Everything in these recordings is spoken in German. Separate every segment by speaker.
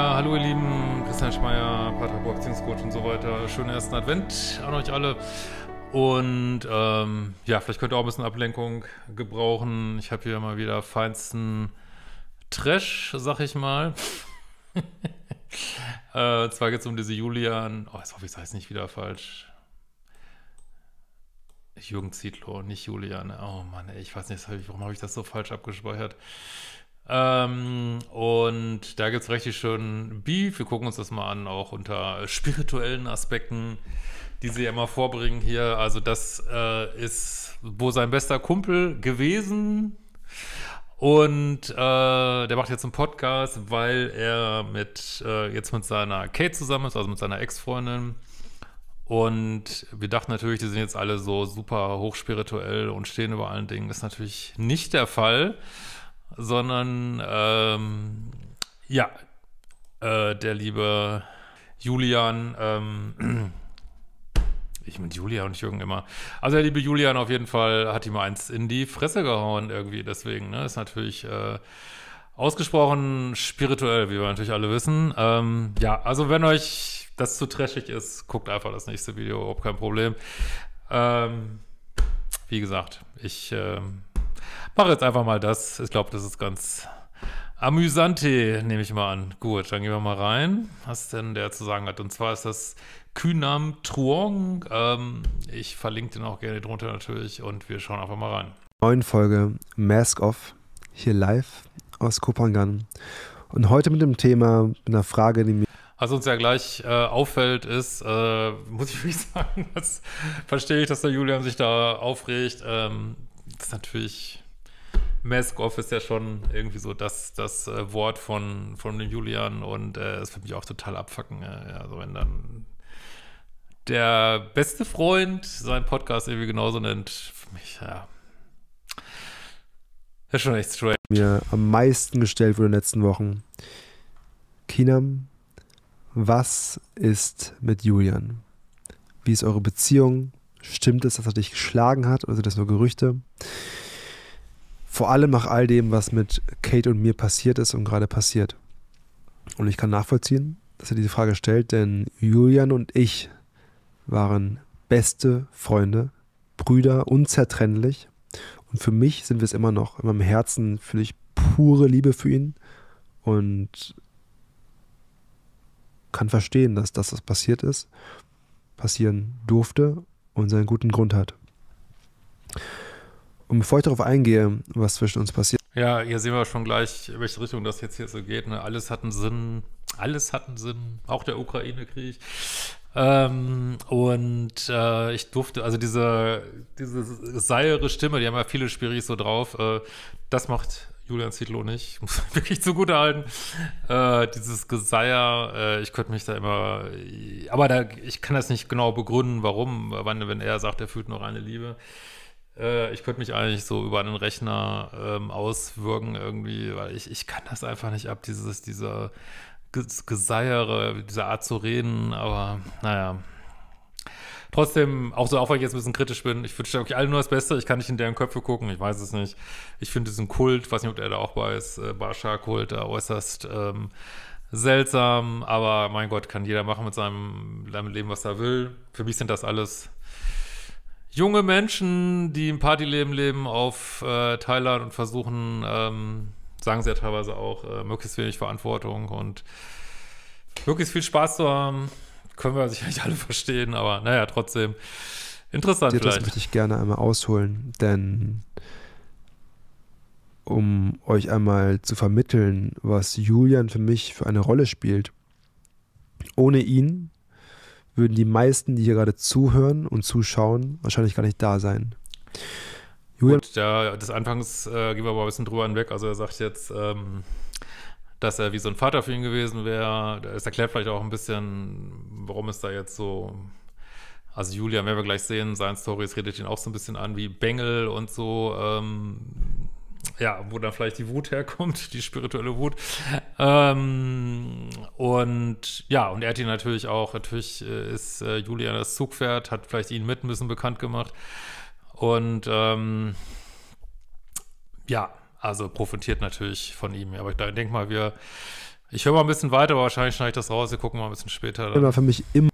Speaker 1: Ja, hallo ihr Lieben, Christian Schmeier, Patrapo Aktionscoach und so weiter. Schönen ersten Advent an euch alle. Und ähm, ja, vielleicht könnt ihr auch ein bisschen Ablenkung gebrauchen. Ich habe hier mal wieder feinsten Trash, sag ich mal. äh, zwar geht es um diese Julian. Oh, jetzt hoffe ich, sage es nicht wieder falsch. Jürgen Zietlow, nicht Julian. Oh Mann, ey, ich weiß nicht, warum habe ich das so falsch abgespeichert? Ähm, und da gibt es richtig schön Beef. Wir gucken uns das mal an, auch unter spirituellen Aspekten, die sie ja immer vorbringen hier. Also das äh, ist wo sein bester Kumpel gewesen. Und äh, der macht jetzt einen Podcast, weil er mit äh, jetzt mit seiner Kate zusammen ist, also mit seiner Ex-Freundin. Und wir dachten natürlich, die sind jetzt alle so super hochspirituell und stehen über allen Dingen. Das ist natürlich nicht der Fall sondern ähm, ja, äh, der liebe Julian, ähm, ich mit Julia und Jürgen immer, also der liebe Julian auf jeden Fall hat ihm eins in die Fresse gehauen irgendwie, deswegen, ne, ist natürlich äh, ausgesprochen spirituell, wie wir natürlich alle wissen. Ähm, ja, also wenn euch das zu trashig ist, guckt einfach das nächste Video, ob kein Problem. Ähm, wie gesagt, ich... Ähm, mache jetzt einfach mal das. Ich glaube, das ist ganz amüsante, nehme ich mal an. Gut, dann gehen wir mal rein, was denn der zu sagen hat. Und zwar ist das Künam Truong. Ähm, ich verlinke den auch gerne drunter natürlich und wir schauen einfach mal rein.
Speaker 2: Neuen Folge Mask Off, hier live aus Kopangan. Und heute mit dem Thema, mit einer Frage, die mir
Speaker 1: was uns ja gleich äh, auffällt, ist, äh, muss ich wirklich sagen, das verstehe ich, dass der Julian sich da aufregt. Ähm, das ist natürlich. Mask-Off ist ja schon irgendwie so das, das äh, Wort von, von dem Julian und äh, es äh, wird mich auch total abfacken. Äh, also wenn dann der beste Freund seinen Podcast irgendwie genauso nennt, für mich, ja. Das ist schon echt strange.
Speaker 2: Mir am meisten gestellt wurde in den letzten Wochen. Kinam, was ist mit Julian? Wie ist eure Beziehung? Stimmt es, dass er dich geschlagen hat oder sind das nur Gerüchte? Vor allem nach all dem, was mit Kate und mir passiert ist und gerade passiert. Und ich kann nachvollziehen, dass er diese Frage stellt, denn Julian und ich waren beste Freunde, Brüder, unzertrennlich. Und für mich sind wir es immer noch. In meinem Herzen fühle ich pure Liebe für ihn und kann verstehen, dass das, was passiert ist, passieren durfte und seinen guten Grund hat. Und bevor ich darauf eingehe, was zwischen uns passiert.
Speaker 1: Ja, hier sehen wir schon gleich, in welche Richtung das jetzt hier so geht. Ne? Alles hat einen Sinn. Alles hat einen Sinn. Auch der Ukraine-Krieg. Ähm, und äh, ich durfte, also diese, diese seiere Stimme, die haben ja viele Spiris so drauf, äh, das macht Julian Zietlow nicht, muss man wirklich zugute halten. Äh, dieses Geseier, äh, ich könnte mich da immer, aber da, ich kann das nicht genau begründen, warum, wann, wenn er sagt, er fühlt nur reine Liebe. Äh, ich könnte mich eigentlich so über einen Rechner ähm, auswürgen irgendwie, weil ich, ich kann das einfach nicht ab, dieses, dieser Geseiere, diese Art zu reden, aber naja. Trotzdem, auch so, auch wenn ich jetzt ein bisschen kritisch bin, ich wünsche euch allen nur das Beste. Ich kann nicht in deren Köpfe gucken, ich weiß es nicht. Ich finde diesen Kult, weiß nicht, ob der da auch bei ist, äh, Barschar-Kult, da äh, äußerst ähm, seltsam, aber mein Gott, kann jeder machen mit seinem, damit Leben, was er will. Für mich sind das alles junge Menschen, die im Partyleben leben auf äh, Thailand und versuchen, ähm, sagen sie ja teilweise auch, äh, möglichst wenig Verantwortung und möglichst viel Spaß zu haben können wir sicherlich alle verstehen, aber naja, trotzdem
Speaker 2: interessant vielleicht. Das möchte ich gerne einmal ausholen, denn um euch einmal zu vermitteln, was Julian für mich für eine Rolle spielt. Ohne ihn würden die meisten, die hier gerade zuhören und zuschauen, wahrscheinlich gar nicht da sein. Julian Gut,
Speaker 1: der, des Anfangs äh, gehen wir aber ein bisschen drüber hinweg. Also er sagt jetzt, ähm, dass er wie so ein Vater für ihn gewesen wäre. Das erklärt vielleicht auch ein bisschen, warum es da jetzt so. Also Julia, werden wir gleich sehen, sein Stories redet ihn auch so ein bisschen an wie Bengel und so. Ähm, ja, wo dann vielleicht die Wut herkommt, die spirituelle Wut. Ähm, und ja, und er hat ihn natürlich auch, natürlich äh, ist äh, Julian das Zugpferd, hat vielleicht ihn mit ein bisschen bekannt gemacht. Und ähm, ja, also profitiert natürlich von ihm. Aber ich denke mal, wir, ich höre mal ein bisschen weiter, aber wahrscheinlich schneide ich das raus. Wir gucken mal ein bisschen später. Dann. War für mich
Speaker 2: immer,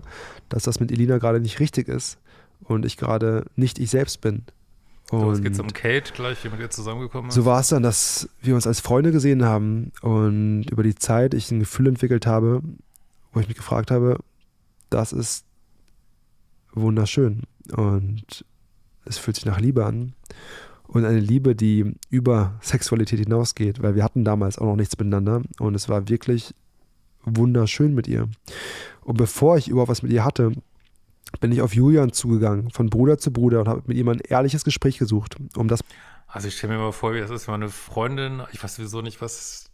Speaker 2: dass das mit Elina gerade nicht richtig ist und ich gerade nicht ich selbst bin. Und so, jetzt geht es um
Speaker 1: Kate gleich, wie man jetzt zusammengekommen ist. So war es dann,
Speaker 2: dass wir uns als Freunde gesehen haben und über die Zeit ich ein Gefühl entwickelt habe, wo ich mich gefragt habe, das ist wunderschön und es fühlt sich nach Liebe an und eine Liebe, die über Sexualität hinausgeht, weil wir hatten damals auch noch nichts miteinander und es war wirklich wunderschön mit ihr. Und bevor ich überhaupt was mit ihr hatte, bin ich auf Julian zugegangen, von Bruder zu Bruder und habe mit ihm ein ehrliches Gespräch gesucht, um das.
Speaker 1: Also ich stelle mir mal vor, wie das ist, wenn meine Freundin, ich weiß sowieso nicht, was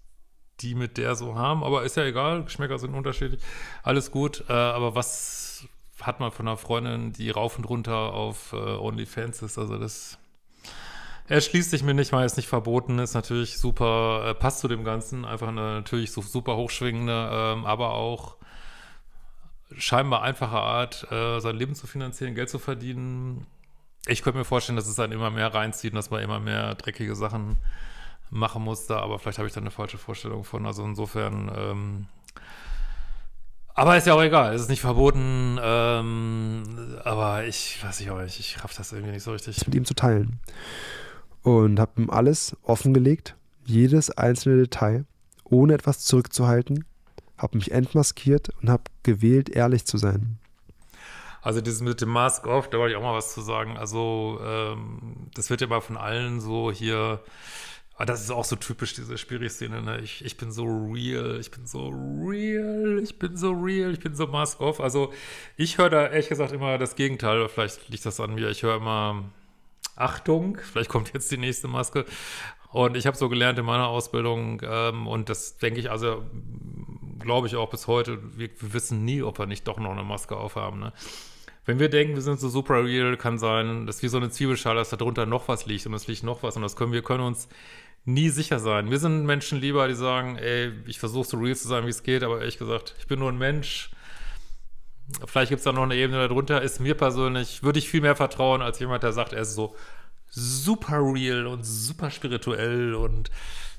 Speaker 1: die mit der so haben, aber ist ja egal, Geschmäcker sind unterschiedlich, alles gut, äh, aber was hat man von einer Freundin, die rauf und runter auf äh, OnlyFans ist, also das er schließt sich mir nicht, weil es nicht verboten ist. Natürlich super, äh, passt zu dem Ganzen. Einfach eine natürlich so super hochschwingende, ähm, aber auch scheinbar einfache Art, äh, sein Leben zu finanzieren, Geld zu verdienen. Ich könnte mir vorstellen, dass es dann immer mehr reinzieht und dass man immer mehr dreckige Sachen machen muss da, aber vielleicht habe ich da eine falsche Vorstellung von. Also insofern, ähm, aber ist ja auch egal, es ist nicht verboten, ähm, aber ich weiß ich auch nicht, ich raff das irgendwie nicht so richtig. Mit ihm
Speaker 2: zu teilen und habe ihm alles offengelegt, jedes einzelne Detail, ohne etwas zurückzuhalten, habe mich entmaskiert und habe gewählt, ehrlich zu sein.
Speaker 1: Also dieses mit dem Mask Off, da wollte ich auch mal was zu sagen. Also ähm, das wird ja mal von allen so hier, aber ah, das ist auch so typisch, diese Spiri-Szene. Ne? Ich, ich bin so real, ich bin so real, ich bin so real, ich bin so Mask Off. Also ich höre da ehrlich gesagt immer das Gegenteil, vielleicht liegt das an mir. Ich höre immer Achtung, vielleicht kommt jetzt die nächste Maske. Und ich habe so gelernt in meiner Ausbildung ähm, und das denke ich, also glaube ich auch bis heute, wir, wir, wissen nie, ob wir nicht doch noch eine Maske aufhaben. Ne? Wenn wir denken, wir sind so super real, kann sein, dass wie so eine Zwiebelschale, dass da drunter noch was liegt und es liegt noch was und das können wir können uns nie sicher sein. Wir sind Menschen lieber, die sagen, ey, ich versuche so real zu sein, wie es geht, aber ehrlich gesagt, ich bin nur ein Mensch Vielleicht gibt es da noch eine Ebene darunter. Ist mir persönlich, würde ich viel mehr vertrauen als jemand, der sagt, er ist so super real und super spirituell und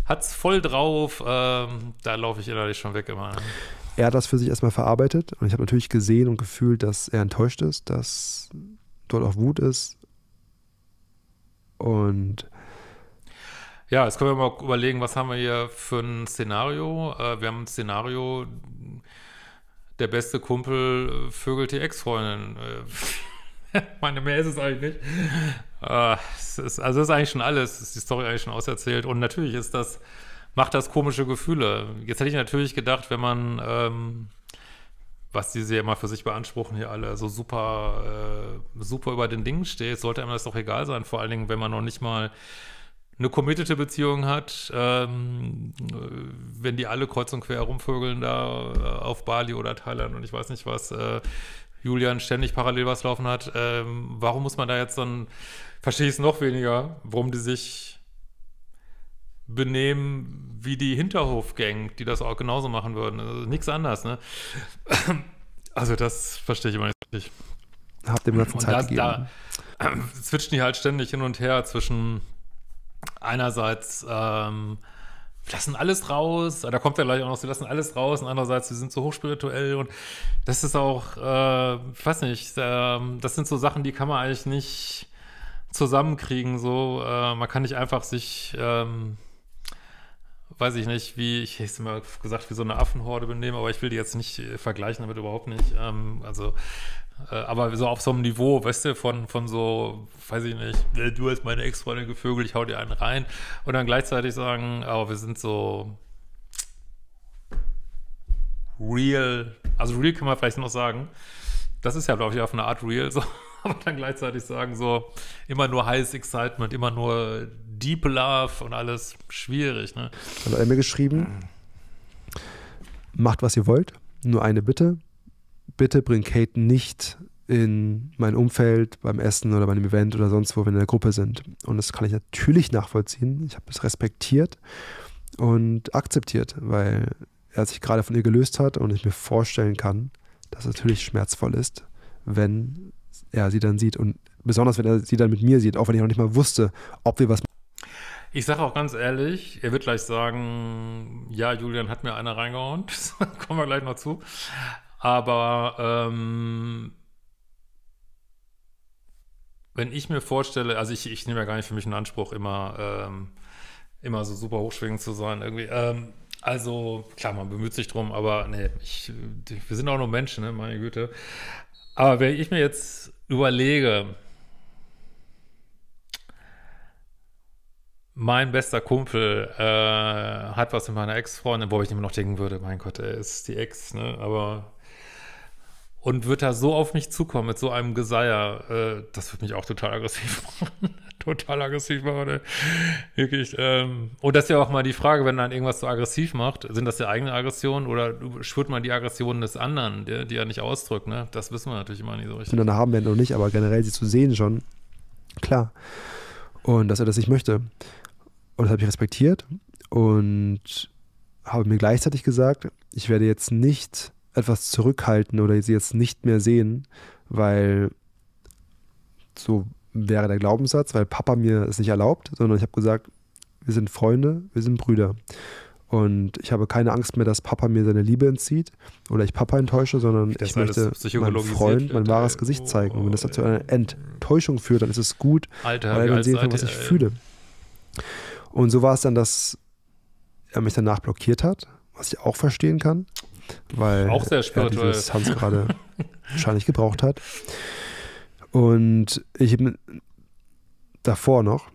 Speaker 1: hat es voll drauf. Ähm, da laufe ich innerlich schon weg immer.
Speaker 2: Er hat das für sich erstmal verarbeitet und ich habe natürlich gesehen und gefühlt, dass er enttäuscht ist, dass dort auch Wut ist. Und
Speaker 1: ja, jetzt können wir mal überlegen, was haben wir hier für ein Szenario? Äh, wir haben ein Szenario, der beste Kumpel äh, vögelt die Ex-Freundin. Äh. meine, mehr ist es eigentlich nicht. Äh, es ist, also es ist eigentlich schon alles, ist die Story eigentlich schon auserzählt. Und natürlich ist das, macht das komische Gefühle. Jetzt hätte ich natürlich gedacht, wenn man, ähm, was diese ja immer für sich beanspruchen hier alle, so super, äh, super über den Dingen steht, sollte einem das doch egal sein. Vor allen Dingen, wenn man noch nicht mal eine committete Beziehung hat, ähm, wenn die alle kreuz und quer rumvögeln da äh, auf Bali oder Thailand und ich weiß nicht was, äh, Julian ständig parallel was laufen hat, ähm, warum muss man da jetzt dann, verstehe ich es noch weniger, warum die sich benehmen wie die Hinterhofgang, die das auch genauso machen würden. Also, nichts anders, ne? Also das verstehe ich immer nicht richtig.
Speaker 2: Habt dem ganzen Zeit da, gegeben.
Speaker 1: Da, äh, switchen die halt ständig hin und her zwischen einerseits, ähm, wir lassen alles raus, da kommt ja gleich auch noch, sie lassen alles raus und andererseits, wir sind so hochspirituell und das ist auch, äh, ich weiß nicht, äh, das sind so Sachen, die kann man eigentlich nicht zusammenkriegen, so, äh, man kann nicht einfach sich, ähm, weiß ich nicht, wie, ich hätte es immer gesagt, wie so eine Affenhorde benehmen, aber ich will die jetzt nicht äh, vergleichen damit überhaupt nicht, ähm, also äh, aber so auf so einem Niveau, weißt du, von, von so, weiß ich nicht, äh, du hast meine Ex-Freundin gevögelt, ich hau dir einen rein. Und dann gleichzeitig sagen, aber oh, wir sind so real, also real kann man vielleicht noch sagen. Das ist ja, glaube ich, auf eine Art real, so. aber dann gleichzeitig sagen so, immer nur heiß Excitement, immer nur Deep Love und alles schwierig. Ne?
Speaker 2: Hat er mir geschrieben, macht was ihr wollt, nur eine Bitte, bitte bring Kate nicht in mein Umfeld, beim Essen oder bei einem Event oder sonst wo, wenn wir in der Gruppe sind. Und das kann ich natürlich nachvollziehen. Ich habe es respektiert und akzeptiert, weil er sich gerade von ihr gelöst hat und ich mir vorstellen kann, dass es natürlich schmerzvoll ist, wenn er sie dann sieht und besonders wenn er sie dann mit mir sieht, auch wenn ich noch nicht mal wusste, ob wir was.
Speaker 1: Ich sage auch ganz ehrlich, er wird gleich sagen, ja, Julian hat mir einer reingehauen. Kommen wir gleich noch zu. Aber ähm, wenn ich mir vorstelle, also ich, ich nehme ja gar nicht für mich einen Anspruch, immer, ähm, immer so super hochschwingend zu sein irgendwie. Ähm, also klar, man bemüht sich drum, aber nee, ich, wir sind auch nur Menschen, ne? meine Güte. Aber wenn ich mir jetzt überlege, mein bester Kumpel äh, hat was mit meiner Ex-Freundin, wo ich immer noch denken würde, mein Gott, er ist die Ex, ne? Aber und wird da so auf mich zukommen mit so einem Geseier, äh, das wird mich auch total aggressiv machen. total aggressiv machen, wirklich. Ähm, und das ist ja auch mal die Frage, wenn dann irgendwas so aggressiv macht, sind das ja eigene Aggressionen oder schwört man die Aggressionen des anderen, die, die er nicht ausdrückt, ne? Das wissen wir natürlich immer nicht so richtig. Und
Speaker 2: dann haben wir noch nicht, aber generell sie zu sehen schon, klar. Und dass er das nicht möchte. Und das habe ich respektiert und habe mir gleichzeitig gesagt, ich werde jetzt nicht etwas zurückhalten oder sie jetzt nicht mehr sehen, weil so wäre der Glaubenssatz, weil Papa mir es nicht erlaubt, sondern ich habe gesagt, wir sind Freunde, wir sind Brüder. Und ich habe keine Angst mehr, dass Papa mir seine Liebe entzieht oder ich Papa enttäusche, sondern ich, ich möchte meinem Freund mein äh, wahres Gesicht oh, zeigen. Und wenn das oh, dazu einer Enttäuschung führt, dann ist es gut, Alter, weil er dann sehen kann, was ich fühle. Und so war es dann, dass er mich danach blockiert hat, was ich auch verstehen kann weil auch sehr er dieses Hans gerade wahrscheinlich gebraucht hat. Und ich habe davor noch,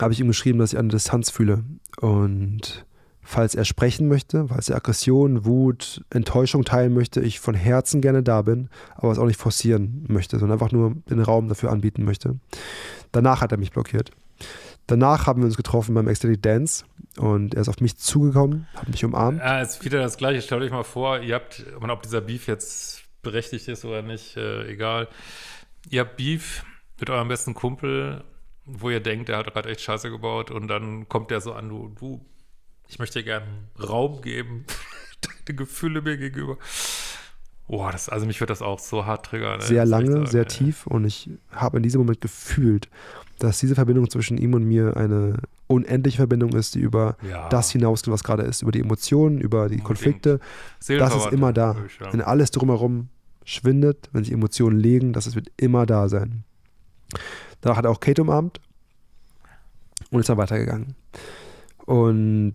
Speaker 2: habe ich ihm geschrieben, dass ich eine Distanz fühle. Und falls er sprechen möchte, falls er Aggression, Wut, Enttäuschung teilen möchte, ich von Herzen gerne da bin, aber es auch nicht forcieren möchte, sondern einfach nur den Raum dafür anbieten möchte. Danach hat er mich blockiert. Danach haben wir uns getroffen beim Extended Dance und er ist auf mich zugekommen, hat mich umarmt.
Speaker 1: Ja, ist wieder das Gleiche. Stellt euch mal vor, ihr habt, man, ob dieser Beef jetzt berechtigt ist oder nicht, äh, egal. Ihr habt Beef mit eurem besten Kumpel, wo ihr denkt, der hat gerade echt Scheiße gebaut und dann kommt der so an, du, du, ich möchte dir gerne Raum geben, deine Gefühle mir gegenüber. Boah, das, also mich wird das auch so hart triggern. Sehr lange, sagen, sehr ja. tief
Speaker 2: und ich habe in diesem Moment gefühlt, dass diese Verbindung zwischen ihm und mir eine unendliche Verbindung ist, die über ja. das hinausgeht, was gerade ist, über die Emotionen, über die Konflikte. Das ist immer da. Wenn alles drumherum schwindet, wenn sich Emotionen legen, das wird immer da sein. Danach hat auch Kate umarmt und ist dann weitergegangen. Und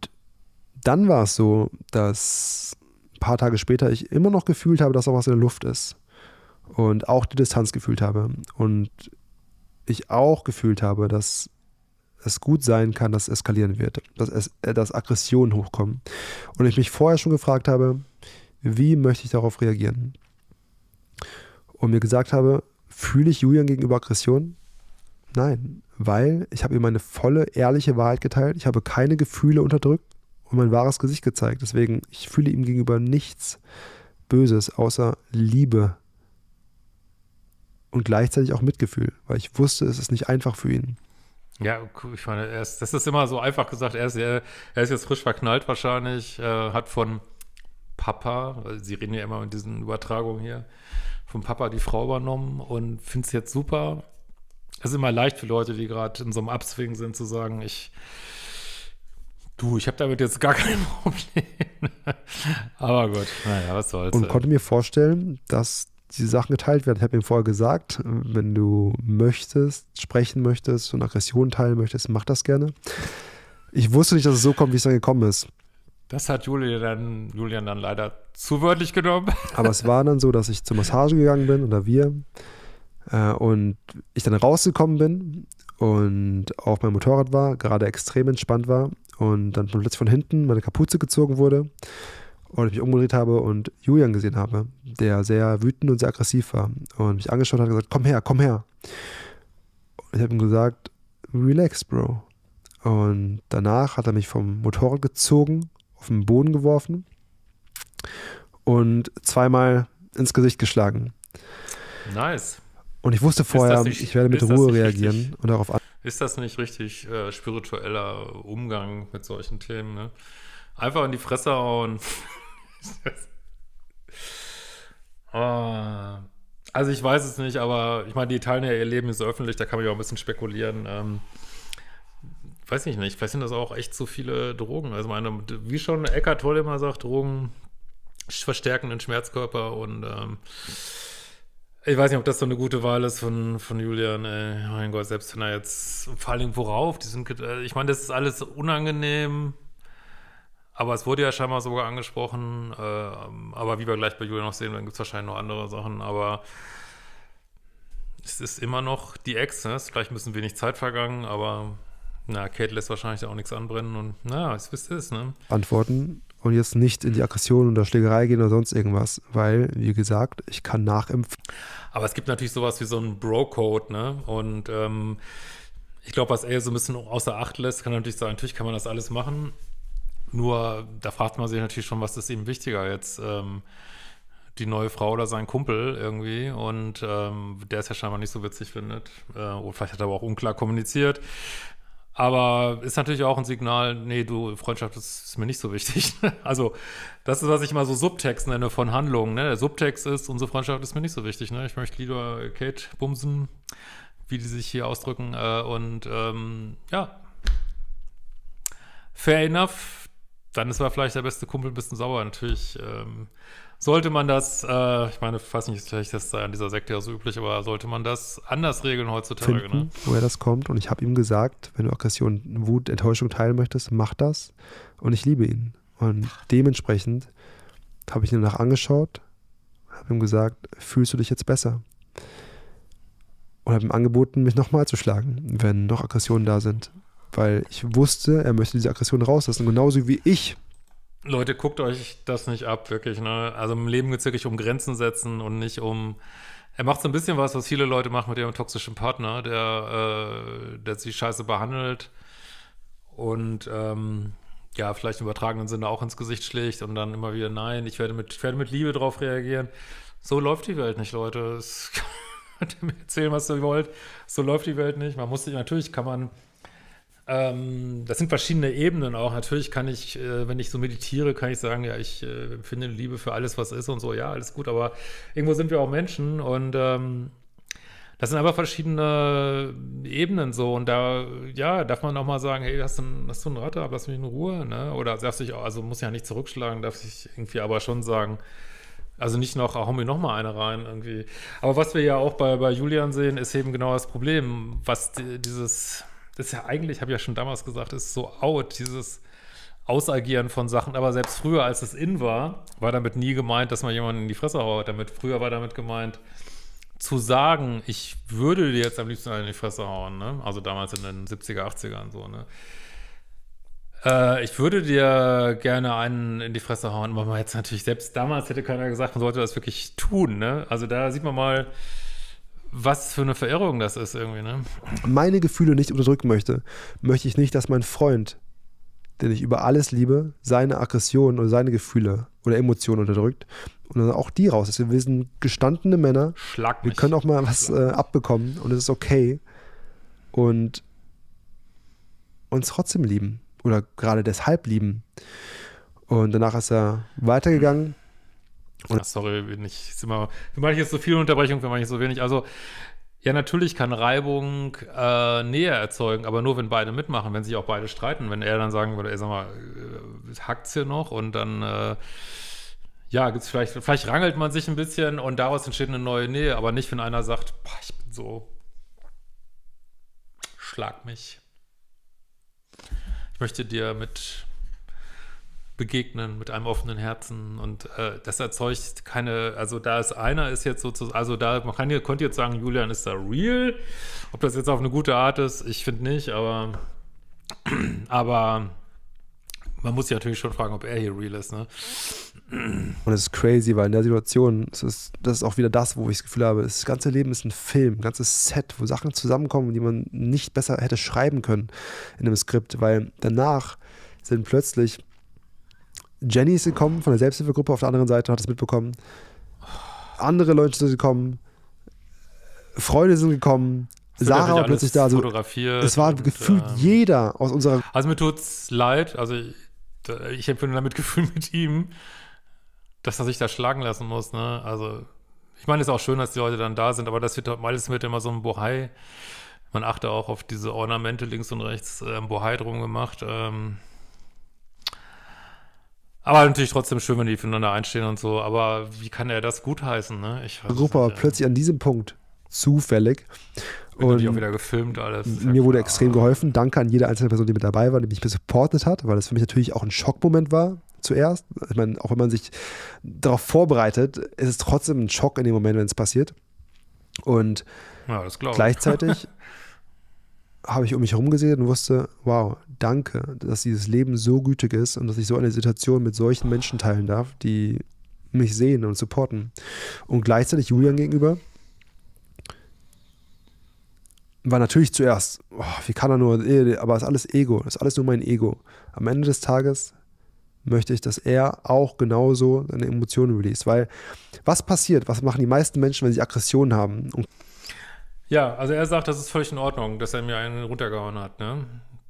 Speaker 2: dann war es so, dass paar Tage später ich immer noch gefühlt habe, dass da was in der Luft ist. Und auch die Distanz gefühlt habe. Und ich auch gefühlt habe, dass es gut sein kann, dass es eskalieren wird, dass, es, äh, dass Aggressionen hochkommen. Und ich mich vorher schon gefragt habe, wie möchte ich darauf reagieren? Und mir gesagt habe, fühle ich Julian gegenüber Aggression? Nein, weil ich habe ihm meine volle, ehrliche Wahrheit geteilt. Ich habe keine Gefühle unterdrückt und mein wahres Gesicht gezeigt. Deswegen, ich fühle ihm gegenüber nichts Böses außer Liebe und gleichzeitig auch Mitgefühl, weil ich wusste, es ist nicht einfach für ihn.
Speaker 1: Ja, ich meine, ist, das ist immer so einfach gesagt. Er ist, er, er ist jetzt frisch verknallt wahrscheinlich, äh, hat von Papa, sie reden ja immer mit diesen Übertragungen hier, von Papa die Frau übernommen und finde es jetzt super. Es ist immer leicht für Leute, die gerade in so einem Abswing sind, zu sagen, ich, Du, ich habe damit jetzt gar kein Problem. Aber gut, naja, was soll's. Und konnte
Speaker 2: mir vorstellen, dass diese Sachen geteilt werden. Ich habe ihm vorher gesagt, wenn du möchtest, sprechen möchtest und Aggressionen teilen möchtest, mach das gerne. Ich wusste nicht, dass es so kommt, wie es dann gekommen ist.
Speaker 1: Das hat Julian dann, Julian dann leider zu wörtlich genommen.
Speaker 2: Aber es war dann so, dass ich zur Massage gegangen bin oder wir äh, und ich dann rausgekommen bin und auf meinem Motorrad war, gerade extrem entspannt war und dann plötzlich von hinten meine Kapuze gezogen wurde und ich mich umgedreht habe und Julian gesehen habe, der sehr wütend und sehr aggressiv war und mich angeschaut hat und gesagt, komm her, komm her. Und ich habe ihm gesagt, relax, Bro. Und danach hat er mich vom Motorrad gezogen, auf den Boden geworfen und zweimal ins Gesicht geschlagen.
Speaker 1: Nice. Und ich wusste vorher, nicht, ich werde mit Ruhe reagieren und darauf antworten. Ist das nicht richtig äh, spiritueller Umgang mit solchen Themen? Ne? Einfach in die Fresse hauen. Ah. Also ich weiß es nicht, aber ich meine, die Italiener, ihr Leben ist öffentlich, da kann man ja auch ein bisschen spekulieren. Ähm, weiß ich nicht, vielleicht sind das auch echt zu viele Drogen. Also meine, wie schon Eckart Tolle immer sagt, Drogen verstärken den Schmerzkörper und ähm, ich weiß nicht, ob das so eine gute Wahl ist von, von Julian. Ey. Oh mein Gott, selbst wenn er jetzt, vor allem worauf, die sind, äh, ich meine, das ist alles unangenehm, aber es wurde ja scheinbar sogar angesprochen. Äh, aber wie wir gleich bei Julian noch sehen, dann gibt es wahrscheinlich noch andere Sachen, aber es ist immer noch die Ex, ne? ein bisschen wenig Zeit vergangen, aber na, Kate lässt wahrscheinlich auch nichts anbrennen und naja, es wisst ihr es, ne?
Speaker 2: Antworten und jetzt nicht in die Aggression oder Schlägerei gehen oder sonst irgendwas, weil, wie gesagt, ich kann nachimpfen.
Speaker 1: Aber es gibt natürlich sowas wie so einen Bro-Code, ne? Und ähm, ich glaube, was er so ein bisschen außer Acht lässt, kann natürlich sagen, natürlich kann man das alles machen. Nur da fragt man sich natürlich schon, was ist ihm wichtiger jetzt? Ähm, die neue Frau oder sein Kumpel irgendwie und ähm, der es ja scheinbar nicht so witzig findet. Äh, oder vielleicht hat er aber auch unklar kommuniziert. Aber ist natürlich auch ein Signal, nee, du, Freundschaft ist, ist mir nicht so wichtig. also, das ist, was ich mal so Subtext nenne von Handlungen. Ne? Der Subtext ist, unsere Freundschaft ist mir nicht so wichtig. Ne? Ich möchte lieber Kate bumsen, wie die sich hier ausdrücken. Äh, und ähm, ja, fair enough. Dann ist er vielleicht der beste Kumpel ein bisschen sauer. Natürlich ähm, sollte man das, äh, ich meine, ich weiß nicht, vielleicht ist das an dieser Sekte ja so üblich, aber sollte man das anders regeln heutzutage? Ne? Finden, ne?
Speaker 2: Woher das kommt. Und ich habe ihm gesagt, wenn du Aggression, Wut, Enttäuschung teilen möchtest, mach das. Und ich liebe ihn. Und dementsprechend habe ich ihn danach angeschaut, habe ihm gesagt, fühlst du dich jetzt besser? Und habe ihm angeboten, mich nochmal zu schlagen, wenn noch Aggressionen da sind. Weil ich wusste, er möchte diese Aggression rauslassen, genauso wie ich
Speaker 1: Leute, guckt euch das nicht ab, wirklich. Ne? Also im Leben geht es wirklich um Grenzen setzen und nicht um. Er macht so ein bisschen was, was viele Leute machen mit ihrem toxischen Partner, der, äh, der sie scheiße behandelt und ähm, ja, vielleicht im übertragenen Sinne auch ins Gesicht schlägt und dann immer wieder, nein, ich werde mit, ich werde mit Liebe drauf reagieren. So läuft die Welt nicht, Leute. könnt ihr mir erzählen, was ihr wollt. So läuft die Welt nicht. Man muss sich, natürlich kann man ähm, das sind verschiedene Ebenen auch. Natürlich kann ich, äh, wenn ich so meditiere, kann ich sagen, ja, ich äh, empfinde Liebe für alles, was ist und so, ja, alles gut, aber irgendwo sind wir auch Menschen und ähm, das sind aber verschiedene Ebenen so und da, ja, darf man auch mal sagen, hey, hast du, hast du einen Ratte, lass mich in Ruhe, ne? Oder darfst dich, also muss ja nicht zurückschlagen, darf ich irgendwie aber schon sagen, also nicht noch, ah, hau mir nochmal eine rein irgendwie. Aber was wir ja auch bei, bei Julian sehen, ist eben genau das Problem, was die, dieses das ist ja eigentlich, habe ich ja schon damals gesagt, ist so out, dieses Ausagieren von Sachen. Aber selbst früher, als es in war, war damit nie gemeint, dass man jemanden in die Fresse haut. Damit, früher war damit gemeint, zu sagen, ich würde dir jetzt am liebsten in die Fresse hauen, ne? Also damals in den 70er, 80ern so, ne? Äh, ich würde dir gerne einen in die Fresse hauen, aber man jetzt natürlich selbst damals hätte keiner gesagt, man sollte das wirklich tun, ne? Also da sieht man mal, was für eine Verirrung das ist irgendwie, ne?
Speaker 2: Meine Gefühle nicht unterdrücken möchte, möchte ich nicht, dass mein Freund, den ich über alles liebe, seine Aggressionen oder seine Gefühle oder Emotionen unterdrückt und dann auch die raus. Deswegen, wir sind gestandene Männer. Schlag mich. Wir können auch mal was äh, abbekommen und es ist okay. Und uns trotzdem lieben oder gerade deshalb lieben. Und danach ist er weitergegangen
Speaker 1: Ach, sorry, bin ich, ist immer, für manche ist so viel Unterbrechung, für manche so wenig. Also, ja, natürlich kann Reibung äh, Nähe erzeugen, aber nur, wenn beide mitmachen, wenn sich auch beide streiten. Wenn er dann sagen würde, ey, sag mal, äh, hackt's hier noch und dann, äh, ja, gibt's vielleicht, vielleicht rangelt man sich ein bisschen und daraus entsteht eine neue Nähe, aber nicht, wenn einer sagt, boah, ich bin so, schlag mich. Ich möchte dir mit begegnen mit einem offenen Herzen und äh, das erzeugt keine, also da ist einer ist jetzt sozusagen, also da, man kann, hier, könnte jetzt sagen, Julian ist da real, ob das jetzt auf eine gute Art ist, ich finde nicht, aber aber man muss sich natürlich schon fragen, ob er hier real ist, ne? Und
Speaker 2: es ist crazy, weil in der Situation, es ist, das ist auch wieder das, wo ich das Gefühl habe, das ganze Leben ist ein Film, ein ganzes Set, wo Sachen zusammenkommen, die man nicht besser hätte schreiben können in einem Skript, weil danach sind plötzlich Jenny ist gekommen von der Selbsthilfegruppe auf der anderen Seite, hat es mitbekommen. Andere Leute sind gekommen. Freunde sind gekommen. Sarah war plötzlich da. Also es war und, gefühlt ähm, jeder aus unserer.
Speaker 1: Also mir tut es leid. Also ich, ich empfinde damit Gefühl mit ihm, dass er sich da schlagen lassen muss. Ne? Also ich meine, es ist auch schön, dass die Leute dann da sind, aber das wird meistens mit immer so ein Bohai. Man achte auch auf diese Ornamente links und rechts, ähm, Bohai drum gemacht. Ähm, aber natürlich trotzdem schön, wenn die füreinander einstehen und so. Aber wie kann er das gutheißen, ne? Ich weiß Europa,
Speaker 2: plötzlich an diesem Punkt. Zufällig. Und die auch wieder gefilmt alles. Mir ja wurde extrem geholfen. Danke an jede einzelne Person, die mit dabei war, die mich supportet hat, weil das für mich natürlich auch ein Schockmoment war zuerst. Ich meine, auch wenn man sich darauf vorbereitet, ist es trotzdem ein Schock in dem Moment, wenn es passiert. Und ja, das gleichzeitig habe ich um mich herum gesehen und wusste, wow, danke, dass dieses Leben so gütig ist und dass ich so eine Situation mit solchen Menschen teilen darf, die mich sehen und supporten. Und gleichzeitig Julian gegenüber war natürlich zuerst, oh, wie kann er nur, aber ist alles Ego, ist alles nur mein Ego. Am Ende des Tages möchte ich, dass er auch genauso seine Emotionen release. Weil was passiert, was machen die meisten Menschen, wenn sie Aggressionen haben? Und
Speaker 1: ja, also er sagt, das ist völlig in Ordnung, dass er mir einen runtergehauen hat, ne?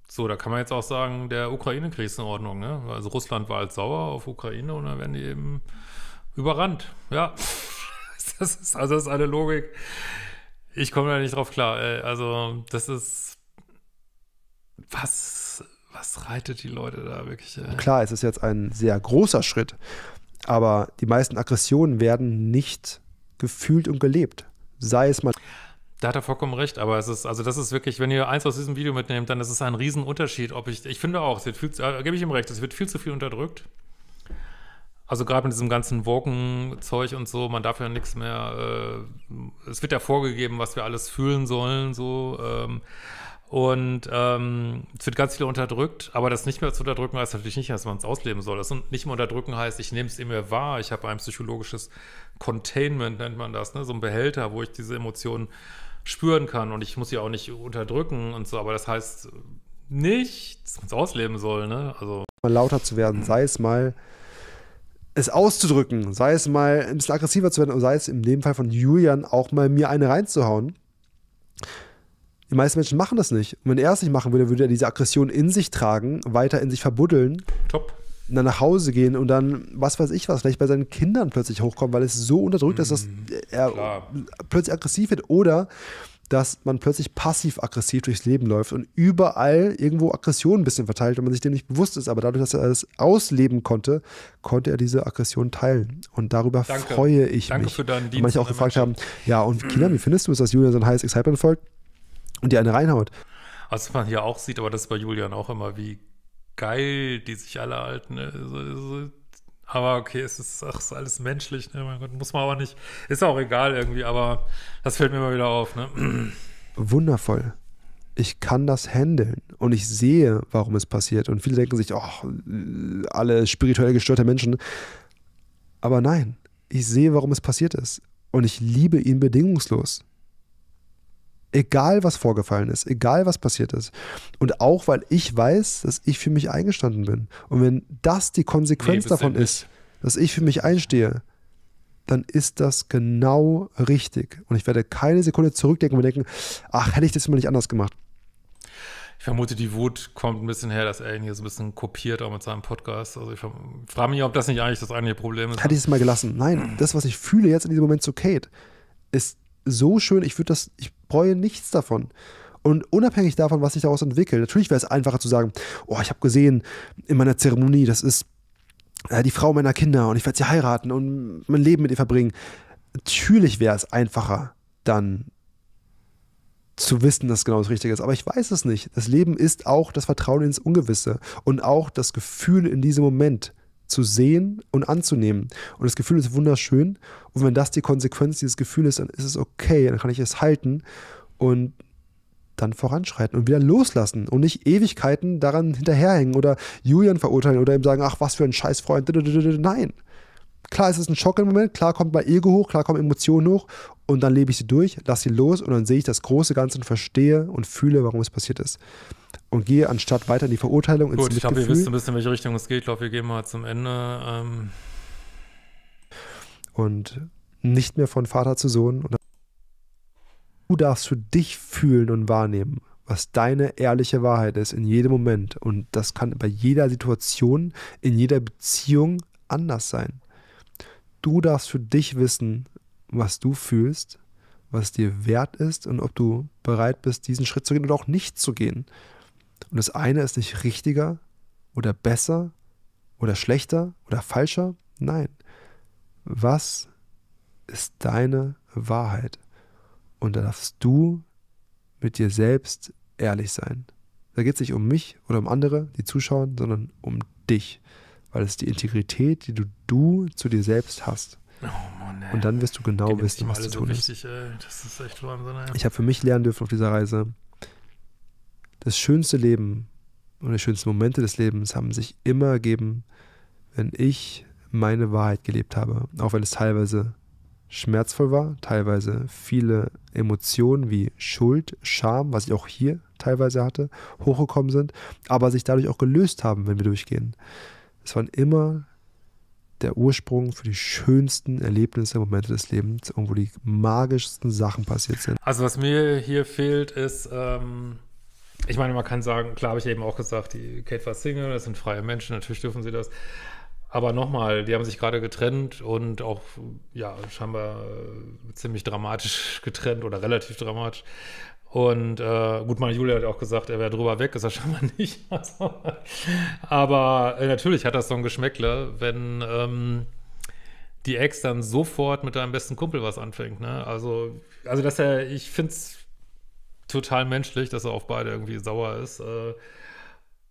Speaker 1: So, da kann man jetzt auch sagen, der Ukraine-Krieg ist in Ordnung, ne? Also Russland war halt sauer auf Ukraine und dann werden die eben überrannt. Ja. Das ist, also das ist eine Logik. Ich komme da nicht drauf klar. Also, das ist. Was, was reitet die Leute da wirklich? Ey?
Speaker 2: Klar, es ist jetzt ein sehr großer Schritt, aber die meisten Aggressionen werden nicht gefühlt und gelebt. Sei es mal.
Speaker 1: Da hat er vollkommen recht, aber es ist, also das ist wirklich, wenn ihr eins aus diesem Video mitnehmt, dann ist es ein Riesenunterschied, ob ich, ich finde auch, es wird viel, äh, gebe ich ihm recht, es wird viel zu viel unterdrückt. Also gerade mit diesem ganzen Woken-Zeug und so, man darf ja nichts mehr, äh, es wird ja vorgegeben, was wir alles fühlen sollen, so, ähm, und ähm, es wird ganz viel unterdrückt, aber das nicht mehr zu unterdrücken heißt natürlich nicht, dass man es ausleben soll. Das nicht mehr unterdrücken heißt, ich nehme es immer wahr, ich habe ein psychologisches Containment, nennt man das, ne? so ein Behälter, wo ich diese Emotionen spüren kann und ich muss sie auch nicht unterdrücken und so, aber das heißt nicht, dass man es ausleben soll, ne? Also.
Speaker 2: Mal lauter zu werden, sei es mal es auszudrücken, sei es mal ein bisschen aggressiver zu werden und sei es in dem Fall von Julian auch mal mir eine reinzuhauen. Die meisten Menschen machen das nicht. Und wenn er es nicht machen würde, würde er diese Aggression in sich tragen, weiter in sich verbuddeln. Top dann nach Hause gehen und dann, was weiß ich was, vielleicht bei seinen Kindern plötzlich hochkommen, weil es so unterdrückt mhm, ist, dass mhm, er klar. plötzlich aggressiv wird oder dass man plötzlich passiv-aggressiv durchs Leben läuft und überall irgendwo Aggression ein bisschen verteilt und man sich dem nicht bewusst ist. Aber dadurch, dass er das ausleben konnte, konnte er diese Aggression teilen. Und darüber Danke. freue ich Danke mich. Danke für deinen Dienst. Und manche auch gefragt haben, ja, und Kinder, wie findest du es, dass Julian so ein heißes Excitement folgt und dir eine reinhaut?
Speaker 1: Was man hier auch sieht, aber das ist bei Julian auch immer, wie geil, die sich alle halten. Ne? Also, also, aber okay, es ist, ach, ist alles menschlich, ne? Mein Gott, muss man aber nicht. Ist auch egal irgendwie, aber das fällt mir immer wieder auf, ne?
Speaker 2: Wundervoll. Ich kann das handeln und ich sehe, warum es passiert. Und viele denken sich, oh, alle spirituell gestörte Menschen. Aber nein, ich sehe, warum es passiert ist. Und ich liebe ihn bedingungslos. Egal, was vorgefallen ist, egal, was passiert ist. Und auch, weil ich weiß, dass ich für mich eingestanden bin. Und wenn das die Konsequenz nee, davon ist, dass ich für mich einstehe, dann ist das genau richtig. Und ich werde keine Sekunde zurückdenken und denken, ach, hätte ich das mal nicht anders gemacht. Ich vermute, die Wut
Speaker 1: kommt ein bisschen her, dass er ihn hier so ein bisschen kopiert, auch mit seinem Podcast. Also ich frage mich, ob das nicht eigentlich das eigentliche Problem ist. Hätte ich es mal gelassen. Nein,
Speaker 2: das, was ich fühle jetzt in diesem Moment zu Kate, ist so schön. Ich würde das, ich bereue nichts davon. Und unabhängig davon, was sich daraus entwickelt, natürlich wäre es einfacher zu sagen, oh, ich habe gesehen in meiner Zeremonie, das ist äh, die Frau meiner Kinder und ich werde sie heiraten und mein Leben mit ihr verbringen. Natürlich wäre es einfacher, dann zu wissen, dass genau das Richtige ist. Aber ich weiß es nicht. Das Leben ist auch das Vertrauen ins Ungewisse und auch das Gefühl in diesem Moment, zu sehen und anzunehmen. Und das Gefühl ist wunderschön. Und wenn das die Konsequenz dieses Gefühls ist, dann ist es okay, dann kann ich es halten und dann voranschreiten und wieder loslassen und nicht Ewigkeiten daran hinterherhängen oder Julian verurteilen oder ihm sagen, ach, was für ein Scheißfreund. Nein. Klar ist es ein Schock im Moment, klar kommt mein Ego hoch, klar kommen Emotionen hoch und dann lebe ich sie durch, lasse sie los und dann sehe ich das große Ganze und verstehe und fühle, warum es passiert ist. Und gehe anstatt weiter in die Verurteilung, ins Gut, ich glaube, ihr wisst ein
Speaker 1: bisschen, in welche Richtung es geht. Ich glaube, wir gehen mal zum Ende. Ähm
Speaker 2: und nicht mehr von Vater zu Sohn. Du darfst für dich fühlen und wahrnehmen was deine ehrliche Wahrheit ist in jedem Moment. Und das kann bei jeder Situation, in jeder Beziehung anders sein du darfst für dich wissen, was du fühlst, was dir wert ist und ob du bereit bist, diesen Schritt zu gehen oder auch nicht zu gehen. Und das eine ist nicht richtiger oder besser oder schlechter oder falscher. Nein. Was ist deine Wahrheit? Und da darfst du mit dir selbst ehrlich sein. Da geht es nicht um mich oder um andere, die zuschauen, sondern um dich weil es die Integrität, die du, du zu dir selbst hast. Oh Mann, ey. und dann wirst du genau die wissen, was zu tun so wichtig, ist.
Speaker 1: Ey. Das ist echt
Speaker 2: Wahnsinn, ey. Ich habe für mich lernen dürfen auf dieser Reise, das schönste Leben und die schönsten Momente des Lebens haben sich immer ergeben, wenn ich meine Wahrheit gelebt habe. Auch wenn es teilweise schmerzvoll war, teilweise viele Emotionen wie Schuld, Scham, was ich auch hier teilweise hatte, hochgekommen sind, aber sich dadurch auch gelöst haben, wenn wir durchgehen. Es waren immer der Ursprung für die schönsten Erlebnisse, Momente des Lebens, wo die magischsten Sachen passiert sind.
Speaker 1: Also was mir hier fehlt, ist, ähm, ich meine, man kann sagen, klar habe ich eben auch gesagt, die Kate war Single, das sind freie Menschen, natürlich dürfen sie das. Aber nochmal, die haben sich gerade getrennt und auch, ja, scheinbar äh, ziemlich dramatisch getrennt oder relativ dramatisch. Und äh, gut, meine Julia hat auch gesagt, er wäre drüber weg, ist er scheinbar nicht. Also, aber äh, natürlich hat das so ein Geschmäckle, wenn ähm, die Ex dann sofort mit deinem besten Kumpel was anfängt. Ne? Also, also dass er, ich finde es total menschlich, dass er auf beide irgendwie sauer ist. Äh,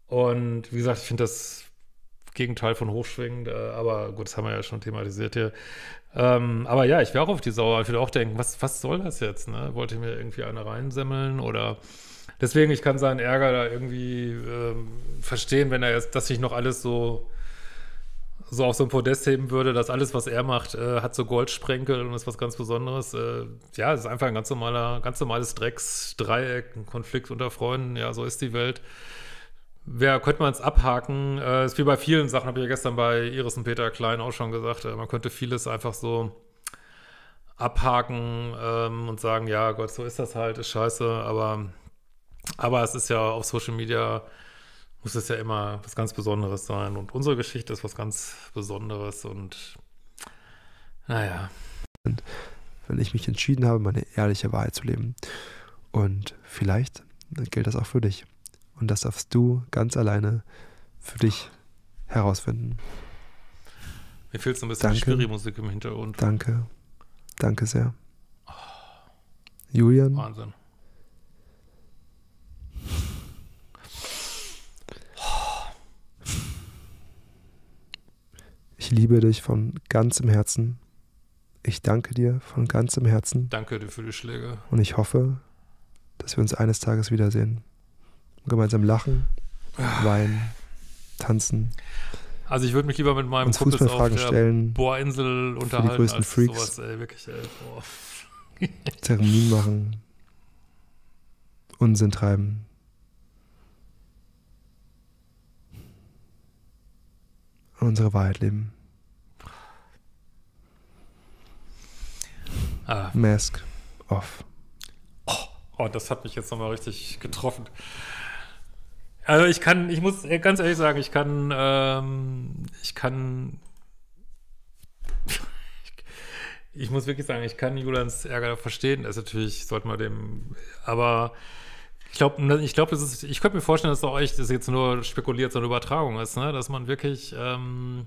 Speaker 1: und wie gesagt, ich finde das Gegenteil von hochschwingend, äh, aber gut, das haben wir ja schon thematisiert hier. Ähm, aber ja, ich wäre auch auf die Sauer. Ich würde auch denken, was, was soll das jetzt? Ne? Wollte mir irgendwie eine reinsemmeln oder deswegen, ich kann seinen Ärger da irgendwie ähm, verstehen, wenn er jetzt das nicht noch alles so so auf so ein Podest heben würde, dass alles, was er macht, äh, hat so Goldsprenkel und ist was ganz Besonderes. Äh, ja, es ist einfach ein ganz normaler, ganz normales Drecksdreieck, ein Konflikt unter Freunden. Ja, so ist die Welt ja, könnte man es abhaken. Äh, ist wie bei vielen Sachen, habe ich ja gestern bei Iris und Peter Klein auch schon gesagt. Äh, man könnte vieles einfach so abhaken ähm, und sagen, ja Gott, so ist das halt, ist scheiße, aber, aber es ist ja auf Social Media muss es ja immer was ganz Besonderes sein. Und unsere Geschichte ist was ganz Besonderes und naja.
Speaker 2: Und wenn ich mich entschieden habe, meine ehrliche Wahrheit zu leben. Und vielleicht gilt das auch für dich. Und das darfst du ganz alleine für dich herausfinden.
Speaker 1: Mir fehlt so ein bisschen Spiri-Musik im Hintergrund.
Speaker 2: Danke. Danke sehr. Oh. Julian. Wahnsinn. Ich liebe dich von ganzem Herzen. Ich danke dir von ganzem Herzen. Danke dir für die Schläge. Und ich hoffe, dass wir uns eines Tages wiedersehen. Gemeinsam lachen, weinen, tanzen. Also ich würde mich lieber mit meinem Fußballfragen auf der stellen, Bohrinsel unterhalten die größten als Freaks. sowas,
Speaker 1: ey, wirklich, ey.
Speaker 2: Zeremonien machen. Unsinn treiben. Und unsere Wahrheit leben. Ah. Mask off.
Speaker 1: Oh, oh, das hat mich jetzt nochmal richtig getroffen. Also ich kann, ich muss ganz ehrlich sagen, ich kann, ähm, ich kann, ich muss wirklich sagen, ich kann Julians Ärger verstehen. Das ist natürlich, sollte man dem, aber ich glaube, ne, ich glaube, das ist, ich könnte mir vorstellen, dass es euch das jetzt nur spekuliert, so eine Übertragung ist, ne? dass man wirklich, ähm,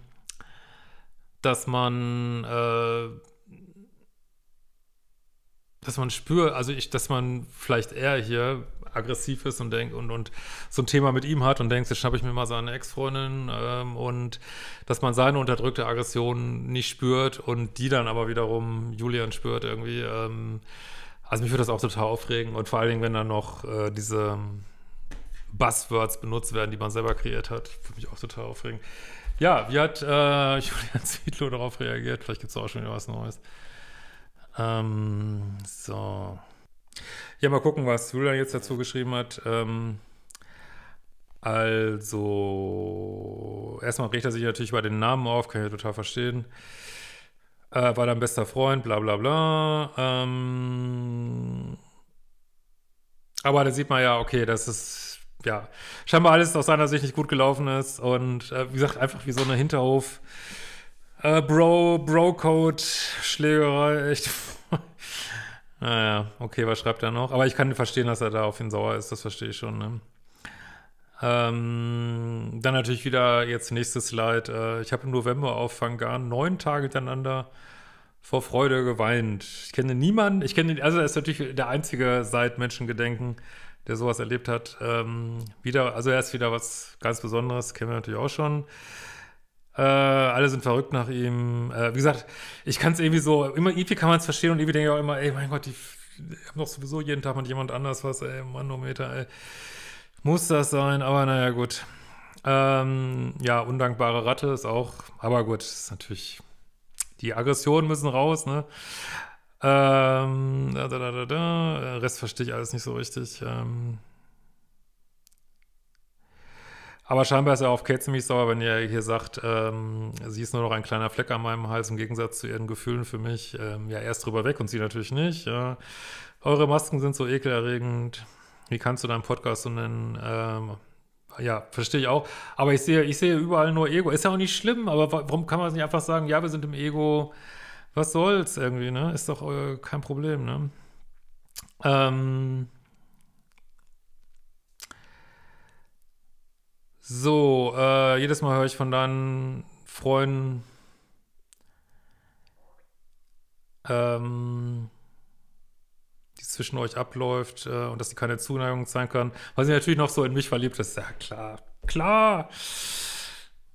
Speaker 1: dass man, äh, dass man spürt, also ich, dass man vielleicht eher hier aggressiv ist und denkt und, und so ein Thema mit ihm hat und denkt, jetzt schnappe ich mir mal seine Ex-Freundin ähm, und dass man seine unterdrückte Aggression nicht spürt und die dann aber wiederum Julian spürt irgendwie. Ähm, also mich würde das auch total aufregen und vor allen Dingen, wenn dann noch äh, diese Buzzwords benutzt werden, die man selber kreiert hat, würde mich auch total aufregen. Ja, wie hat äh, Julian Zietlow darauf reagiert? Vielleicht gibt es auch schon wieder was Neues. Ähm, so. Ja, mal gucken, was Julian jetzt dazu geschrieben hat. Ähm, also, erstmal regt er sich natürlich über den Namen auf, kann ich total verstehen. Äh, war dein bester Freund, bla bla bla. Ähm, aber da sieht man ja, okay, das ist, ja, scheinbar alles aus seiner Sicht nicht gut gelaufen ist und äh, wie gesagt, einfach wie so eine Hinterhof- äh, Bro, Bro-Code, Schlägerei, echt. naja, okay, was schreibt er noch? Aber ich kann verstehen, dass er da auf ihn sauer ist, das verstehe ich schon, ne? Ähm, dann natürlich wieder jetzt nächstes Slide. Äh, ich habe im November auf Fangan neun Tage hintereinander vor Freude geweint. Ich kenne niemanden, ich kenne, also er ist natürlich der Einzige seit Menschengedenken, der sowas erlebt hat. Ähm, wieder, also er ist wieder was ganz Besonderes, kennen wir natürlich auch schon. Äh, alle sind verrückt nach ihm. Äh, wie gesagt, ich kann es irgendwie so, immer irgendwie kann man es verstehen und irgendwie denke ich auch immer, ey, mein Gott, die, die haben doch sowieso jeden Tag mit jemand anders was, ey, Manometer, ey. Muss das sein, aber naja, gut. Ähm, ja, undankbare Ratte ist auch, aber gut, ist natürlich, die Aggressionen müssen raus, ne? Ähm, da, da, da, da, da. Rest verstehe ich alles nicht so richtig. Ähm, aber scheinbar ist er auf Kate ziemlich sauer, wenn ihr hier sagt, ähm, sie ist nur noch ein kleiner Fleck an meinem Hals im Gegensatz zu ihren Gefühlen für mich. Ähm, ja, er ist drüber weg und sie natürlich nicht. Ja. Eure Masken sind so ekelerregend. Wie kannst du deinen Podcast so nennen? Ähm, ja, verstehe ich auch. Aber ich sehe, ich sehe überall nur Ego. Ist ja auch nicht schlimm, aber warum kann man nicht einfach sagen, ja, wir sind im Ego? Was soll's irgendwie, ne? Ist doch äh, kein Problem, ne? Ähm, So, äh, jedes Mal höre ich von deinen Freunden. Ähm, die zwischen euch abläuft äh, und dass sie keine Zuneigung sein kann, weil sie natürlich noch so in mich verliebt ist. Ja, klar, klar.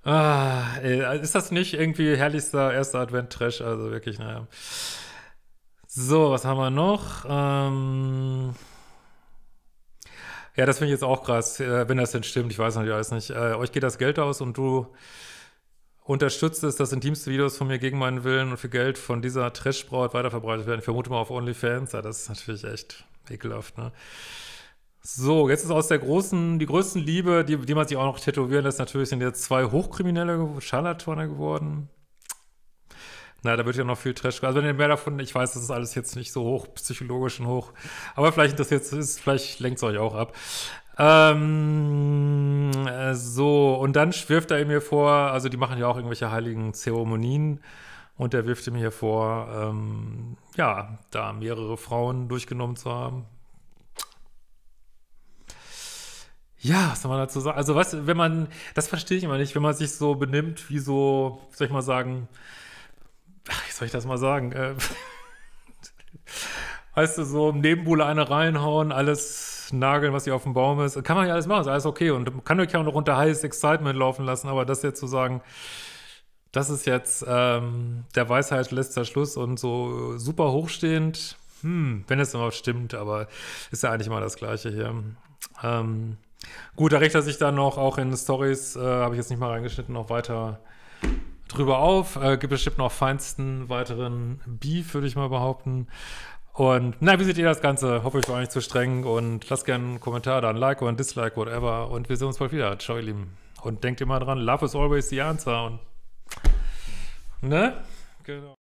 Speaker 1: Ah, also ist das nicht irgendwie herrlichster erster Advent-Trash? Also wirklich, naja. So, was haben wir noch? Ähm. Ja, das finde ich jetzt auch krass, äh, wenn das denn stimmt. Ich weiß natürlich alles nicht. Äh, euch geht das Geld aus und du unterstützt es, dass intimste Videos von mir gegen meinen Willen und für Geld von dieser Trash-Braut weiterverbreitet werden. Ich vermute mal auf OnlyFans. Ja, das ist natürlich echt ekelhaft, ne? So, jetzt ist aus der großen, die größten Liebe, die, die man sich auch noch tätowieren lässt, natürlich sind jetzt zwei Hochkriminelle, Scharlatane geworden. Na, da wird ja noch viel Trash. Also wenn ihr mehr davon, ich weiß, das ist alles jetzt nicht so hoch, psychologisch und hoch, aber vielleicht das jetzt ist, vielleicht lenkt es euch auch ab. Ähm, äh, so, und dann wirft er mir vor, also die machen ja auch irgendwelche heiligen Zeremonien. Und er wirft ihm hier vor, ähm, ja, da mehrere Frauen durchgenommen zu haben. Ja, was soll man dazu sagen? Also, was, wenn man, das verstehe ich immer nicht, wenn man sich so benimmt, wie so, soll ich mal sagen, wie soll ich das mal sagen? Äh, weißt du, so im Nebenbuhle eine reinhauen, alles nageln, was hier auf dem Baum ist. Kann man ja alles machen, ist alles okay. Und kann euch auch noch unter heißes Excitement laufen lassen, aber das jetzt zu so sagen, das ist jetzt ähm, der Weisheit letzter Schluss und so super hochstehend, hm, wenn es immer stimmt, aber ist ja eigentlich immer das Gleiche hier. Ähm, gut, da richtet sich dann noch auch in Stories, äh, habe ich jetzt nicht mal reingeschnitten, noch weiter drüber auf. Äh, gibt bestimmt noch feinsten weiteren Beef, würde ich mal behaupten. Und na, wie seht ihr das Ganze? Hoffe, ich war nicht zu streng. Und lasst gerne einen Kommentar da, ein Like oder ein Dislike, whatever. Und wir sehen uns bald wieder. Ciao, ihr Lieben. Und denkt immer dran, love is always the answer. Und, ne? Genau.